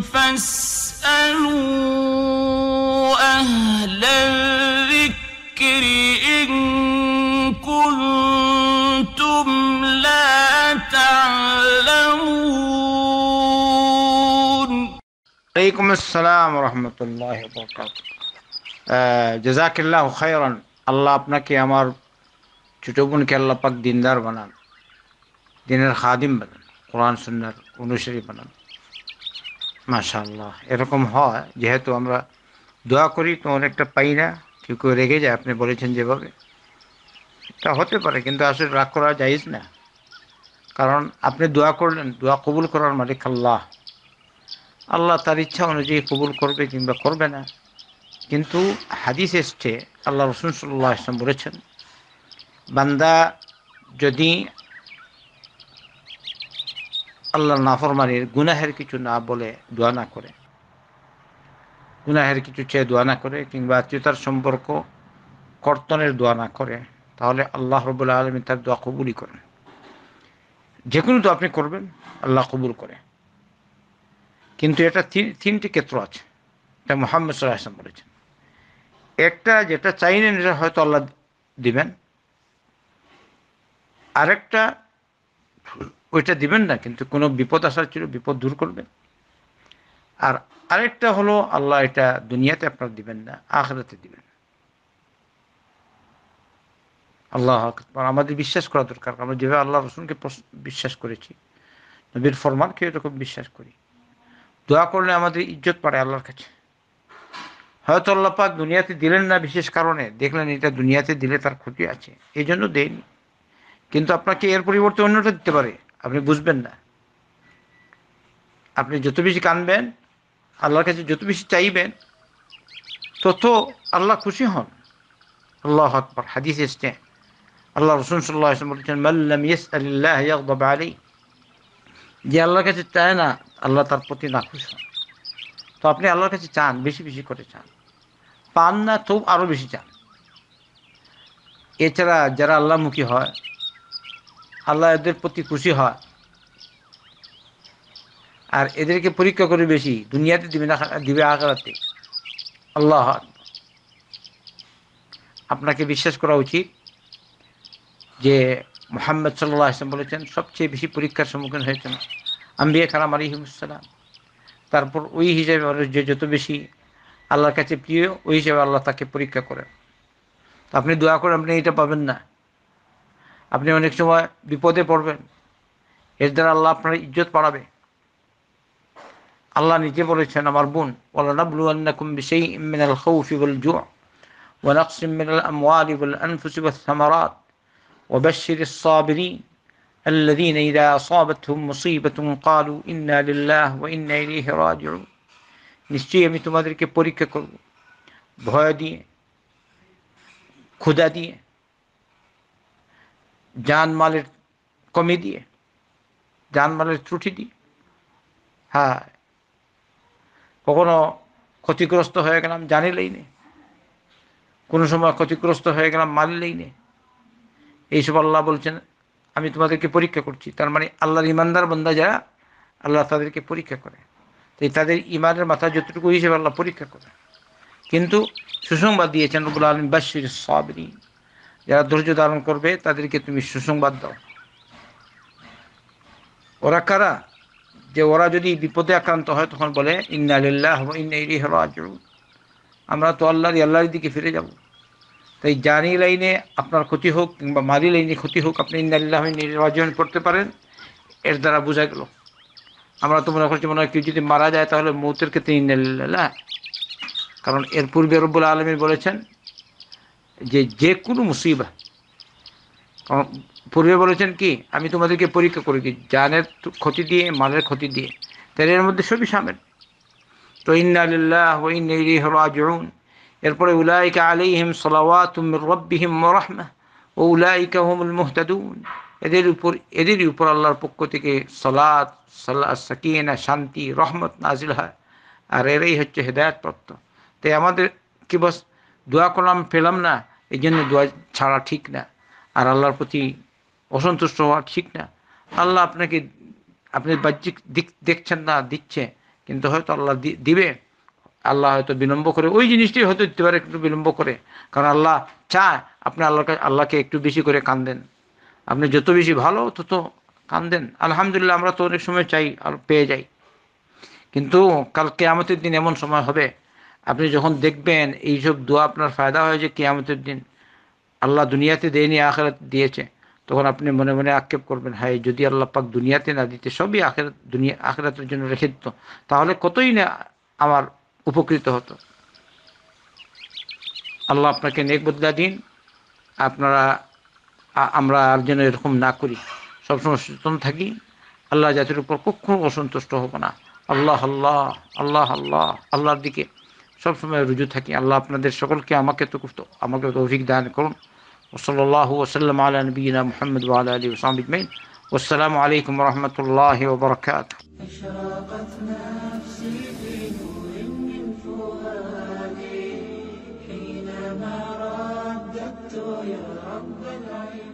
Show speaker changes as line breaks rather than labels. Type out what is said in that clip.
فاسألوا أهل الذكر إن كنتم لا تعلمون عليكم السلام ورحمة الله وبركاته آه جزاك الله خيرا الله أبنك يا مار ছোট বোনকে আল্লাহ دين دار বানান دين الخادم বানান قرآن سنة ونشري بنان মাশাল্লাহ এরকম হয় যেহেতু আমরা দোয়া করি তো অনেকটা পাই না কেউ কেউ রেগে যায় আপনি বলেছেন যেভাবে তা হতে পারে কিন্তু আসলে রাগ করা যাইজ না কারণ আপনি দোয়া করলেন দোয়া কবুল করার মালিক আল্লাহ আল্লাহ তার ইচ্ছা অনুযায়ী কবুল করবে কিংবা করবে না কিন্তু হাদিস এসছে আল্লাহ রসুন সাল্লাহ ইসলাম বলেছেন বান্দা যদি আল্লাহ নাফরমানির গুনাহের কিছু না বলে দোয়া না করে গুনাহের কিছু চেয়ে দোয়া না করে কিংবা আত্মীয়তার সম্পর্ক কর্তনের দোয়া না করে তাহলে আল্লাহ রবুল্লা আলমী তার দোয়া কবুলই করেন যে কোনো দোয়া আপনি করবেন আল্লাহ কবুল করে কিন্তু এটা তিনটি ক্ষেত্র আছে এটা মোহাম্মদ সাল্লাহাম বলেছেন একটা যেটা চাইলেন এটা হয়তো আল্লাহ দিবেন আরেকটা ওইটা দিবেন না কিন্তু কোনো বিপদ আসার ছিল বিপদ দূর করবেন আর আরেকটা হলো আল্লাহ এটা দুনিয়াতে আপনার দিবেন না আখরাতে দিবেন আল্লাহ আমাদের বিশ্বাস করা দরকার আমরা যেভাবে আল্লাহ রসুনকে বিশ্বাস করেছি নবীর ফরমানকে এরকম বিশ্বাস করি দোয়া করলে আমাদের ইজ্জত পারে আল্লাহর কাছে হয়তো আল্লাহ পাক দুনিয়াতে দিলেন না বিশেষ কারণে দেখলেন এটা দুনিয়াতে দিলে তার ক্ষতি আছে এই জন্য দেয়নি কিন্তু আপনাকে এর পরিবর্তে অন্যটা দিতে পারে আপনি বুঝবেন না আপনি যত বেশি কানবেন আল্লাহর কাছে যত বেশি চাইবেন তত আল্লাহ খুশি হন আল্লাহ আকবর হাদিস এসছে আল্লাহ রসুন সাল্লাহ বলছেন মাল্লাম ইয়েস আল্লাহ আলী যে আল্লাহর কাছে চায় না আল্লাহ তার প্রতি না খুশি হন তো আপনি আল্লাহর কাছে চান বেশি বেশি করে চান পান না তো আরও বেশি চান এছাড়া যারা আল্লাহমুখী হয় আল্লাহ এদের প্রতি খুশি হয় আর এদেরকে পরীক্ষা করে বেশি দুনিয়াতে দিবে না দিবে আগাতে আল্লাহ আপনাকে বিশ্বাস করা উচিত যে মোহাম্মদ সাল্লাহ আসলাম বলেছেন সবচেয়ে বেশি পরীক্ষার সম্মুখীন হয়েছেন আম্বিয়া খালাম আলিহিমসালাম তারপর ওই হিসাবে মানুষ যে যত বেশি আল্লাহর কাছে প্রিয় ওই হিসাবে আল্লাহ তাকে পরীক্ষা করেন আপনি দোয়া করেন আপনি এটা পাবেন না আপনি অনেক সময় বিপদে পড়বেন এর দ্বারা আল্লাহ আপনার ইজ্জত বাড়াবে আল্লাহ নিজে বলেছেন আমার বোন ولنبلونكم بشيء من الخوف والجوع ونقص من الأموال والأنفس والثمرات وبشر الصابرين الذين إذا أصابتهم مصيبة قالوا إنا لله وإنا إليه راجعون নিশ্চয়ই আমি তোমাদেরকে পরীক্ষা করব ভয় দিয়ে ক্ষুধা দিয়ে মালের কমে দিয়ে মালের ত্রুটি দিয়ে হ্যাঁ কখনো ক্ষতিগ্রস্ত হয়ে গেলাম জানিলেই নেই কোনো সময় ক্ষতিগ্রস্ত হয়ে গেলাম মানলেই নে এইসব আল্লাহ বলছেন আমি তোমাদেরকে পরীক্ষা করছি তার মানে আল্লাহর ইমানদার বন্দা যারা আল্লাহ তাদেরকে পরীক্ষা করে তাই তাদের ইমানের মাথা যতটুকু হিসেবে আল্লাহ পরীক্ষা করে কিন্তু সুসংবাদ দিয়েছেন রবুল আলম বাসির সাবরিন যারা ধৈর্য ধারণ করবে তাদেরকে তুমি সুসংবাদ দাও ওরা কারা যে ওরা যদি বিপদে আক্রান্ত হয় তখন বলে ইন্নাল্লাহ ইন্নাই হল আমরা তো আল্লাহর আল্লাহর দিকে ফিরে যাব তাই জানি লাইনে আপনার ক্ষতি হোক কিংবা মারি লাইনে ক্ষতি হোক আপনি ইন্নালিল্লাহ নির্বাচন করতে পারেন এর দ্বারা বোঝা গেল আমরা তো মনে করছি মনে হয় কেউ যদি মারা যায় তাহলে মৌতের ক্ষেত্রে ইন্নালিল্লাহ কারণ এর পূর্বে রব্বুল আলমী বলেছেন যে যে কোনো মুসিবা পূর্বে বলেছেন কি আমি তোমাদেরকে পরীক্ষা করে দিই জানের ক্ষতি দিয়ে মালের ক্ষতি দিয়ে তাই এর মধ্যে সবই সামিল তো ইন্নালিল্লাহ এরপরে উলাইকা আলাইহিম সালাওয়াতুম মির রাব্বিহিম ও উলাইকা হুমুল মুহতাদুন এদের উপর এদেরই উপর আল্লাহর পক্ষ থেকে সলাদ সাল্লা সাকিনা শান্তি রহমত নাজিল হয় আর এরাই হচ্ছে হেদায়তপ্রাপ্ত তাই আমাদের কি বস দোয়া করলাম পেলাম না এই জন্য দোয়া ছাড়া ঠিক না আর আল্লাহর প্রতি অসন্তুষ্ট হওয়া ঠিক না আল্লাহ আপনাকে আপনি বাহ্যিক দিক দেখছেন না দিচ্ছে কিন্তু হয়তো আল্লাহ দিবে আল্লাহ হয়তো বিলম্ব করে ওই জিনিসটি হয়তো দিতে পারে একটু বিলম্ব করে কারণ আল্লাহ চায় আপনি আল্লাহকে আল্লাহকে একটু বেশি করে কান্দেন আপনি যত বেশি ভালো তত কান্দেন আলহামদুলিল্লাহ আমরা তো অনেক সময় চাই আর পেয়ে যাই কিন্তু কালকে আমাদের দিন এমন সময় হবে আপনি যখন দেখবেন এইসব দোয়া আপনার ফায়দা হয়েছে যে কেয়ামতের দিন আল্লাহ দুনিয়াতে দেয়নি আখেরাত দিয়েছে তখন আপনি মনে মনে আক্ষেপ করবেন হ্যাঁ যদি আল্লাহ পাক দুনিয়াতে না দিতে সবই আখেরাত দুনিয়া আখেরাতের জন্য রেখে দিত তাহলে কতই না আমার উপকৃত হতো আল্লাহ আপনাকে নেক বদলা দিন আপনারা আমরা আর যেন এরকম না করি সবসময় সচেতন থাকি আল্লাহ জাতির উপর কখনো অসন্তুষ্ট হব না আল্লাহ আল্লাহ আল্লাহ আল্লাহ আল্লাহর দিকে সময় রুজু থাকি আল্লাহ আপনাদের সকলকে আমাকে তো আমাকে তৌফিক দান করুন ওসল্লাহ وسلم আলা নবীনা মোহাম্মদ وعلى আলী ওসাম اجمعين والسلام عليكم ورحمة الله وبركاته أشرقت نفسي بنور من فؤادي حينما رددت يا رب العالمين